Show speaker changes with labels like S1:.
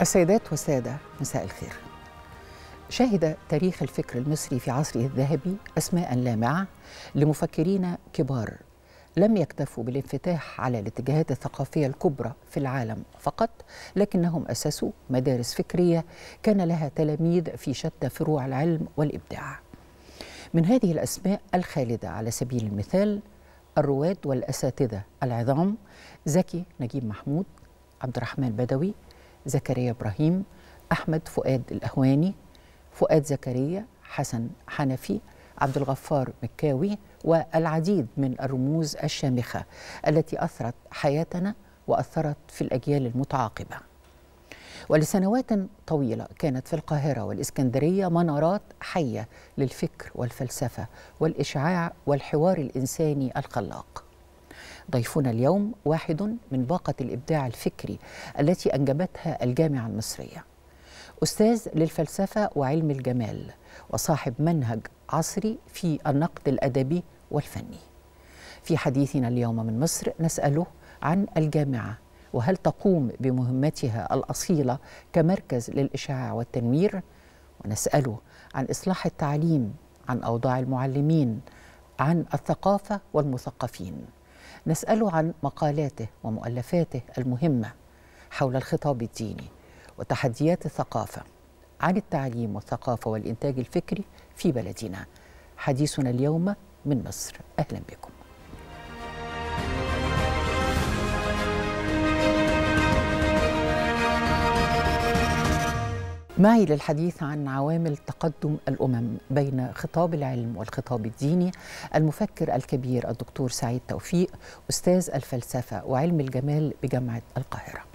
S1: السيدات والسادة مساء الخير شهد تاريخ الفكر المصري في عصره الذهبي أسماء لامعة لمفكرين كبار لم يكتفوا بالانفتاح على الاتجاهات الثقافية الكبرى في العالم فقط لكنهم أسسوا مدارس فكرية كان لها تلاميذ في شتى فروع العلم والإبداع من هذه الأسماء الخالدة على سبيل المثال الرواد والأساتذة العظام زكي نجيب محمود عبد الرحمن بدوي زكريا إبراهيم أحمد فؤاد الأهواني فؤاد زكريا حسن حنفي عبد الغفار مكاوي والعديد من الرموز الشامخة التي أثرت حياتنا وأثرت في الأجيال المتعاقبة ولسنوات طويلة كانت في القاهرة والإسكندرية منارات حية للفكر والفلسفة والإشعاع والحوار الإنساني الخلاق ضيفنا اليوم واحد من باقة الإبداع الفكري التي أنجبتها الجامعة المصرية أستاذ للفلسفة وعلم الجمال وصاحب منهج عصري في النقد الأدبي والفني في حديثنا اليوم من مصر نسأله عن الجامعة وهل تقوم بمهمتها الأصيلة كمركز للإشعاع والتنوير ونسأله عن إصلاح التعليم عن أوضاع المعلمين عن الثقافة والمثقفين نسأله عن مقالاته ومؤلفاته المهمة حول الخطاب الديني وتحديات الثقافة عن التعليم والثقافة والإنتاج الفكري في بلدنا حديثنا اليوم من مصر أهلا بكم معي للحديث عن عوامل تقدم الامم بين خطاب العلم والخطاب الديني المفكر الكبير الدكتور سعيد توفيق استاذ الفلسفه وعلم الجمال بجامعه القاهره